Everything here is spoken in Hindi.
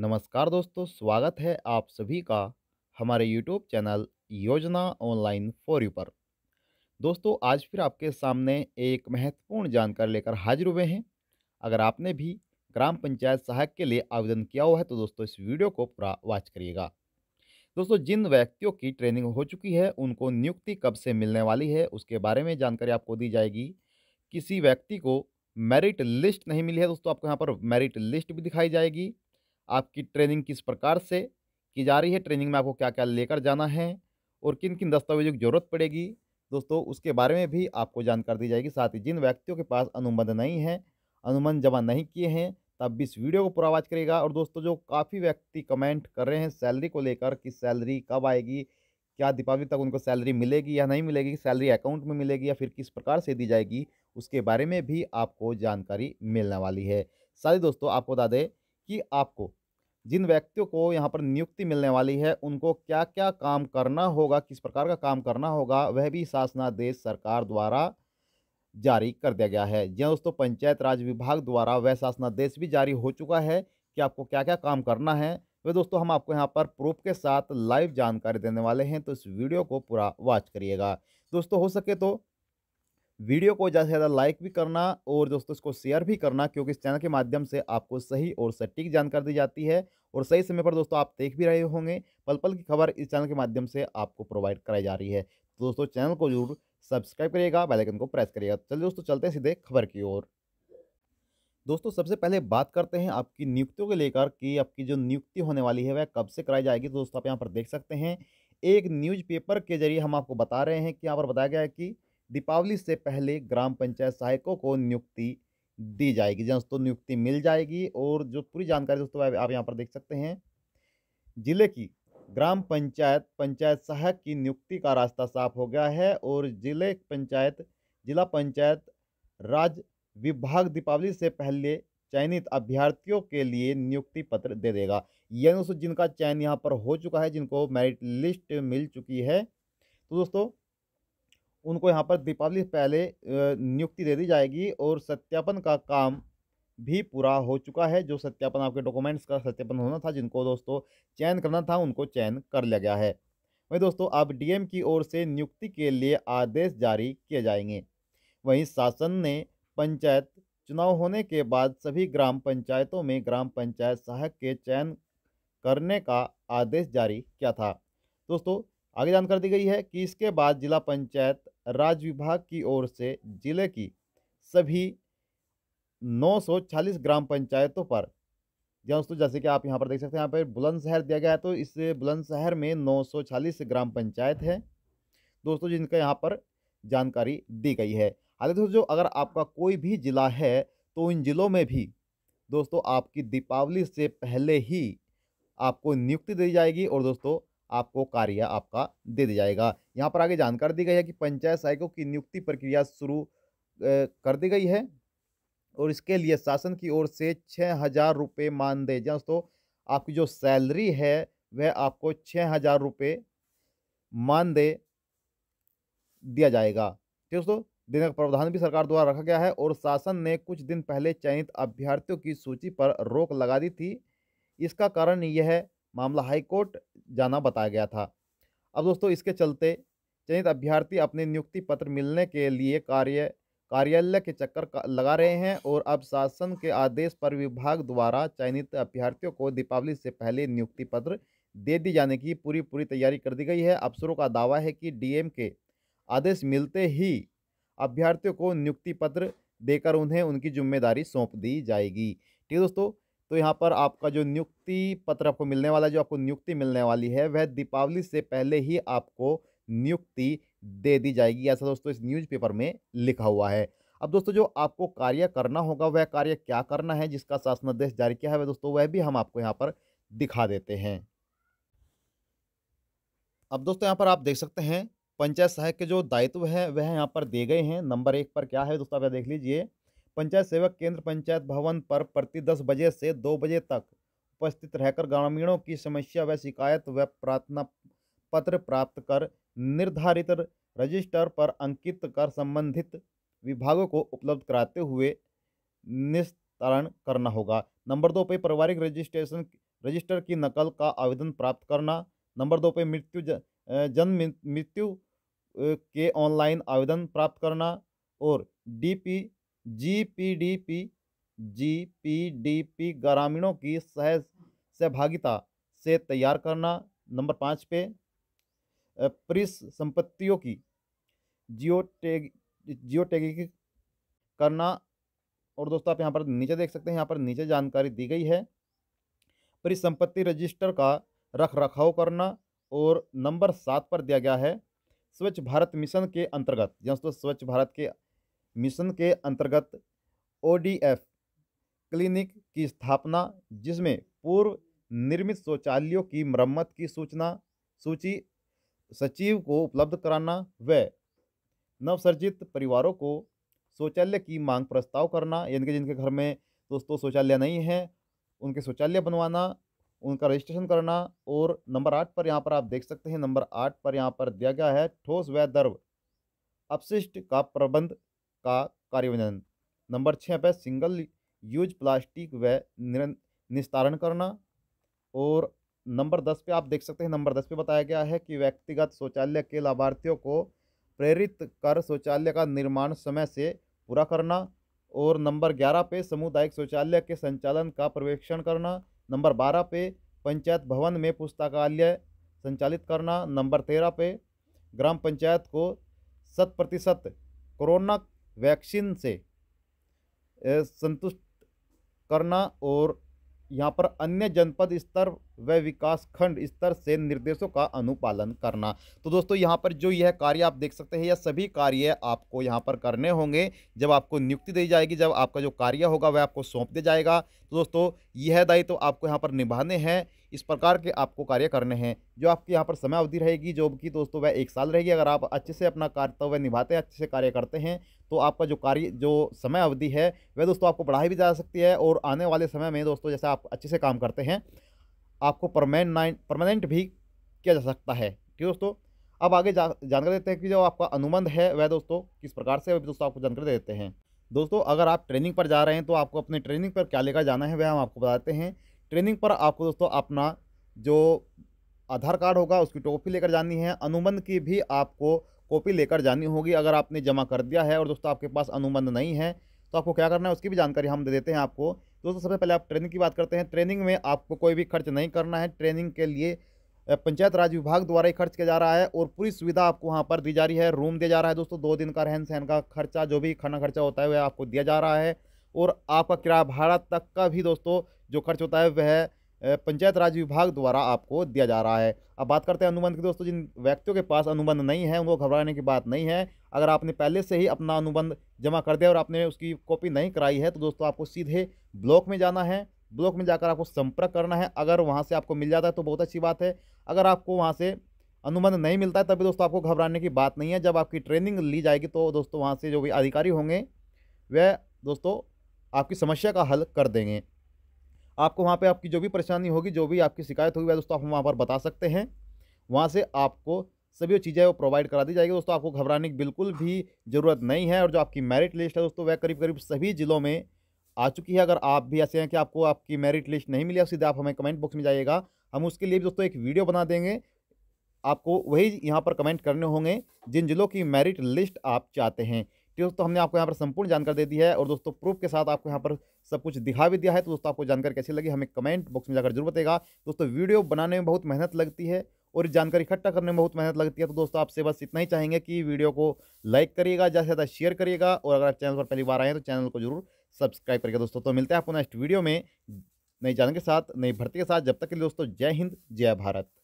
नमस्कार दोस्तों स्वागत है आप सभी का हमारे YouTube channel Yojana online for you पर दोस्तों आज फिर आपके सामने एक महत्वपूर्ण जानकारी लेकर हाजिर हुए हैं अगर आपने भी ग्राम पंचायत सहायक के लिए आवेदन किया हुआ है तो दोस्तों इस वीडियो को पूरा वॉच करिएगा दोस्तों जिन व्यक्तियों की ट्रेनिंग हो चुकी है उनको नियुक्ति कब से मिलने वाली है उसके बारे में जानकारी आपको दी जाएगी किसी व्यक्ति को मेरिट लिस्ट नहीं मिली है दोस्तों आपको यहाँ पर मेरिट लिस्ट भी दिखाई जाएगी आपकी ट्रेनिंग किस प्रकार से की जा रही है ट्रेनिंग में आपको क्या क्या लेकर जाना है और किन किन दस्तावेजों की जरूरत पड़ेगी दोस्तों उसके बारे में भी आपको जानकारी दी जाएगी साथ ही जिन व्यक्तियों के पास अनुबंध नहीं है अनुबंध जमा नहीं किए हैं तब भी इस वीडियो को पूरा वाच करेगा और दोस्तों जो काफ़ी व्यक्ति कमेंट कर रहे हैं सैलरी को लेकर कि सैलरी कब आएगी क्या दीपावली तक उनको सैलरी मिलेगी या नहीं मिलेगी सैलरी अकाउंट में मिलेगी या फिर किस प्रकार से दी जाएगी उसके बारे में भी आपको जानकारी मिलने वाली है साथ ही दोस्तों आपको बता दें कि आपको जिन व्यक्तियों को यहाँ पर नियुक्ति मिलने वाली है उनको क्या क्या काम करना होगा किस प्रकार का काम करना होगा वह भी शासनादेश सरकार द्वारा जारी कर दिया गया है जी दोस्तों पंचायत राज विभाग द्वारा वह शासनादेश भी जारी हो चुका है कि आपको क्या क्या काम करना है वह तो दोस्तों हम आपको यहाँ पर प्रूफ के साथ लाइव जानकारी देने वाले हैं तो इस वीडियो को पूरा वॉच करिएगा दोस्तों हो सके तो वीडियो को ज़्यादा से ज़्यादा लाइक भी करना और दोस्तों इसको शेयर भी करना क्योंकि इस चैनल के माध्यम से आपको सही और सटीक जानकारी दी जाती है और सही समय पर दोस्तों आप देख भी रहे होंगे पल पल की खबर इस चैनल के माध्यम से आपको प्रोवाइड कराई जा रही है तो दोस्तों चैनल को जरूर सब्सक्राइब करिएगा बेलाइकन को प्रेस करिएगा चलिए दोस्तों चलते हैं सीधे खबर की ओर दोस्तों सबसे पहले बात करते हैं आपकी नियुक्तियों को लेकर कि आपकी जो नियुक्ति होने वाली है वह कब से कराई जाएगी तो दोस्तों आप यहाँ पर देख सकते हैं एक न्यूज़पेपर के जरिए हम आपको बता रहे हैं कि यहाँ पर बताया गया है कि दीपावली से पहले ग्राम पंचायत सहायकों को नियुक्ति दी जाएगी जहाँ दोस्तों नियुक्ति मिल जाएगी और जो पूरी जानकारी दोस्तों आप यहाँ पर देख सकते हैं जिले की ग्राम पंचायत पंचायत सहायक की नियुक्ति का रास्ता साफ हो गया है और जिले पंचायत जिला पंचायत राज विभाग दीपावली से पहले चयनित अभ्यर्थियों के लिए नियुक्ति पत्र दे देगा यानी दोस्तों जिनका चयन यहाँ पर हो चुका है जिनको मेरिट लिस्ट मिल चुकी है तो दोस्तों उनको यहाँ पर दीपावली पहले नियुक्ति दे दी जाएगी और सत्यापन का काम भी पूरा हो चुका है जो सत्यापन आपके डॉक्यूमेंट्स का सत्यापन होना था जिनको दोस्तों चयन करना था उनको चयन कर लिया गया है वहीं दोस्तों अब डीएम की ओर से नियुक्ति के लिए आदेश जारी किए जाएंगे वहीं शासन ने पंचायत चुनाव होने के बाद सभी ग्राम पंचायतों में ग्राम पंचायत सहायक के चयन करने का आदेश जारी किया था दोस्तों आगे जानकारी दी गई है कि इसके बाद जिला पंचायत राज्य विभाग की ओर से जिले की सभी 940 ग्राम पंचायतों पर दोस्तों जैसे कि आप यहाँ पर देख सकते हैं यहाँ पर बुलंदशहर दिया गया है तो इस बुलंदशहर में 940 ग्राम पंचायत है दोस्तों जिनका यहाँ पर जानकारी दी गई है हालांकि दोस्तों जो अगर आपका कोई भी ज़िला है तो इन ज़िलों में भी दोस्तों आपकी दीपावली से पहले ही आपको नियुक्ति दी जाएगी और दोस्तों आपको कार्य आपका दे दिया जाएगा यहाँ पर आगे जानकारी दी गई है कि पंचायत सहायकों की नियुक्ति प्रक्रिया शुरू कर दी गई है और इसके लिए शासन की ओर से छः हज़ार रुपये मानदेय जहाँ दोस्तों आपकी जो सैलरी है वह आपको छः हज़ार रुपये मानदेय दिया जाएगा ठीक दोस्तों देने का प्रावधान भी सरकार द्वारा रखा गया है और शासन ने कुछ दिन पहले चयनित अभ्यर्थियों की सूची पर रोक लगा दी थी इसका कारण यह मामला हाईकोर्ट जाना बताया गया था अब दोस्तों इसके चलते चयनित अभ्यर्थी अपने नियुक्ति पत्र मिलने के लिए कार्य कार्यालय के चक्कर लगा रहे हैं और अब शासन के आदेश पर विभाग द्वारा चयनित अभ्यर्थियों को दीपावली से पहले नियुक्ति पत्र दे दी जाने की पूरी पूरी तैयारी कर दी गई है अफसरों का दावा है कि डीएम के आदेश मिलते ही अभ्यर्थियों को नियुक्ति पत्र देकर उन्हें उनकी जिम्मेदारी सौंप दी जाएगी ठीक है दोस्तों तो यहाँ पर आपका जो नियुक्ति पत्र आपको मिलने वाला है जो आपको नियुक्ति मिलने वाली है वह दीपावली से पहले ही आपको नियुक्ति दे दी जाएगी ऐसा दोस्तों इस न्यूज़पेपर में लिखा हुआ है अब दोस्तों जो आपको कार्य करना होगा वह कार्य क्या करना है जिसका शासनादेश जारी किया है वह दोस्तों वह भी हम आपको यहाँ पर दिखा देते हैं अब दोस्तों यहाँ पर आप देख सकते हैं पंचायत सहायक के जो दायित्व है वह यहाँ पर दिए गए हैं नंबर एक पर क्या है दोस्तों आप देख लीजिए पंचायत सेवक केंद्र पंचायत भवन पर प्रति दस बजे से दो बजे तक उपस्थित रहकर ग्रामीणों की समस्या व शिकायत व प्रार्थना पत्र प्राप्त कर निर्धारित रजिस्टर पर अंकित कर संबंधित विभागों को उपलब्ध कराते हुए निस्तारण करना होगा नंबर दो पे पारिवारिक रजिस्ट्रेशन रजिस्टर की नकल का आवेदन प्राप्त करना नंबर दो पे मृत्यु जन्म मृत्यु के ऑनलाइन आवेदन प्राप्त करना और डीपी जीपीडीपी जीपीडीपी ग्रामीणों की सह सहभागिता से तैयार करना नंबर पाँच पे परिस संपत्तियों की जियोटेग जियोटेगिक करना और दोस्तों आप यहाँ पर नीचे देख सकते हैं यहाँ पर नीचे जानकारी दी गई है परिसंपत्ति रजिस्टर का रख रखाव करना और नंबर सात पर दिया गया है स्वच्छ भारत मिशन के अंतर्गत दोस्तों स्वच्छ भारत के मिशन के अंतर्गत ओडीएफ क्लिनिक की स्थापना जिसमें पूर्व निर्मित शौचालयों की मरम्मत की सूचना सूची सचिव को उपलब्ध कराना व नवसर्जित परिवारों को शौचालय की मांग प्रस्ताव करना यानी कि जिनके घर में दोस्तों शौचालय नहीं है उनके शौचालय बनवाना उनका रजिस्ट्रेशन करना और नंबर आठ पर यहाँ पर आप देख सकते हैं नंबर आठ पर यहाँ पर दिया गया है ठोस व दर्व अपशिष्ट का प्रबंध का कार्यान्वयन नंबर छः पे सिंगल यूज प्लास्टिक व निस्तारण करना और नंबर दस पे आप देख सकते हैं नंबर दस पे बताया गया है कि व्यक्तिगत शौचालय के लाभार्थियों को प्रेरित कर शौचालय का निर्माण समय से पूरा करना और नंबर ग्यारह पे सामुदायिक शौचालय के संचालन का पर्यवेक्षण करना नंबर बारह पे पंचायत भवन में पुस्तकालय संचालित करना नंबर तेरह पे ग्राम पंचायत को शत प्रतिशत कोरोना वैक्सीन से संतुष्ट करना और यहाँ पर अन्य जनपद स्तर व विकास खंड स्तर से निर्देशों का अनुपालन करना तो दोस्तों यहाँ पर जो यह कार्य आप देख सकते हैं यह सभी कार्य आपको यहाँ पर करने होंगे जब आपको नियुक्ति दी जाएगी जब आपका जो कार्य होगा वह आपको सौंप दिया जाएगा तो दोस्तों यह दायित्व तो आपको यहाँ पर निभाने हैं इस प्रकार के आपको कार्य करने हैं जो आपके यहाँ पर समय अवधि रहेगी जॉब की दोस्तों वह एक साल रहेगी अगर आप अच्छे से अपना कर्तव्य निभाते हैं अच्छे से कार्य करते हैं तो आपका जो कार्य जो समय अवधि है वह दोस्तों आपको बढ़ाई भी जा सकती है और आने वाले समय में दोस्तों जैसे आप अच्छे से काम करते हैं आपको परमानेंट परमानेंट भी किया जा सकता है ठीक है दोस्तों अब आगे जा जानकारी देते हैं कि जो आपका अनुबंध है वह दोस्तों किस प्रकार से दोस्तों आपको जानकारी देते हैं दोस्तों अगर आप ट्रेनिंग पर जा रहे हैं तो आपको अपने ट्रेनिंग पर क्या लेकर जाना है वह हम आपको बताते हैं ट्रेनिंग पर आपको दोस्तों अपना जो आधार कार्ड होगा उसकी टॉपी लेकर जानी है अनुबंध की भी आपको कॉपी लेकर जानी होगी अगर आपने जमा कर दिया है और दोस्तों आपके पास अनुबंध नहीं है तो आपको क्या करना है उसकी भी जानकारी हम दे देते हैं आपको दोस्तों सबसे पहले आप ट्रेनिंग की बात करते हैं ट्रेनिंग में आपको कोई भी खर्च नहीं करना है ट्रेनिंग के लिए पंचायत राज विभाग द्वारा ही खर्च किया जा रहा है और पूरी सुविधा आपको वहाँ पर दी जा रही है रूम दिया जा रहा है दोस्तों दो दिन का रहन सहन का खर्चा जो भी खाना खर्चा होता है वह आपको दिया जा रहा है और आपका किराया भाड़ा तक का भी दोस्तों जो खर्च होता है वह पंचायत राज विभाग द्वारा आपको दिया जा रहा है अब बात करते हैं अनुबंध की दोस्तों जिन व्यक्तियों के पास अनुबंध नहीं है उनको घबराने की बात नहीं है अगर आपने पहले से ही अपना अनुबंध जमा कर दिया और आपने उसकी कॉपी नहीं कराई है तो दोस्तों आपको सीधे ब्लॉक में जाना है ब्लॉक में जाकर आपको संपर्क करना है अगर वहाँ से आपको मिल जाता है तो बहुत अच्छी बात है अगर आपको वहाँ से अनुबंध नहीं मिलता है तभी दोस्तों आपको घबराने की बात नहीं है जब आपकी ट्रेनिंग ली जाएगी तो दोस्तों वहाँ से जो भी अधिकारी होंगे वह दोस्तों आपकी समस्या का हल कर देंगे आपको वहाँ पे आपकी जो भी परेशानी होगी जो भी आपकी शिकायत होगी दोस्तों आप वहाँ पर बता सकते हैं वहाँ से आपको सभी चीज़ें वो प्रोवाइड करा दी जाएगी दोस्तों आपको घबराने की बिल्कुल भी ज़रूरत नहीं है और जो आपकी मेरिट लिस्ट है दोस्तों वह करीब करीब सभी ज़िलों में आ चुकी है अगर आप भी ऐसे हैं कि आपको आपकी मेरिट लिस्ट नहीं मिली सीधे आप हमें कमेंट बॉक्स में जाइएगा हम उसके लिए भी दोस्तों एक वीडियो बना देंगे आपको वही यहाँ पर कमेंट करने होंगे जिन जिलों की मेरिट लिस्ट आप चाहते हैं तो दोस्तों हमने आपको यहाँ पर संपूर्ण जानकारी दे दी है और दोस्तों प्रूफ के साथ आपको यहाँ पर सब कुछ दिखा भी दिया है तो दोस्तों आपको जानकारी कैसी लगी हमें कमेंट बॉक्स में जाकर जरूर बताएगा दोस्तों वीडियो बनाने में बहुत मेहनत लगती है और जानकारी इकट्ठा करने में बहुत मेहनत लगती है तो दोस्तों आपसे बस इतना ही चाहेंगे कि वीडियो को लाइक करिएगा ज़्यादा से ज़्यादा शेयर करिएगा और अगर आप चैनल पर पहली बार आए हैं तो चैनल को जरूर सब्सक्राइब करिएगा दोस्तों तो मिलते हैं आपको नेक्स्ट वीडियो में नई जानकारी के साथ नई भर्ती के साथ जब तक के लिए दोस्तों जय हिंद जय भारत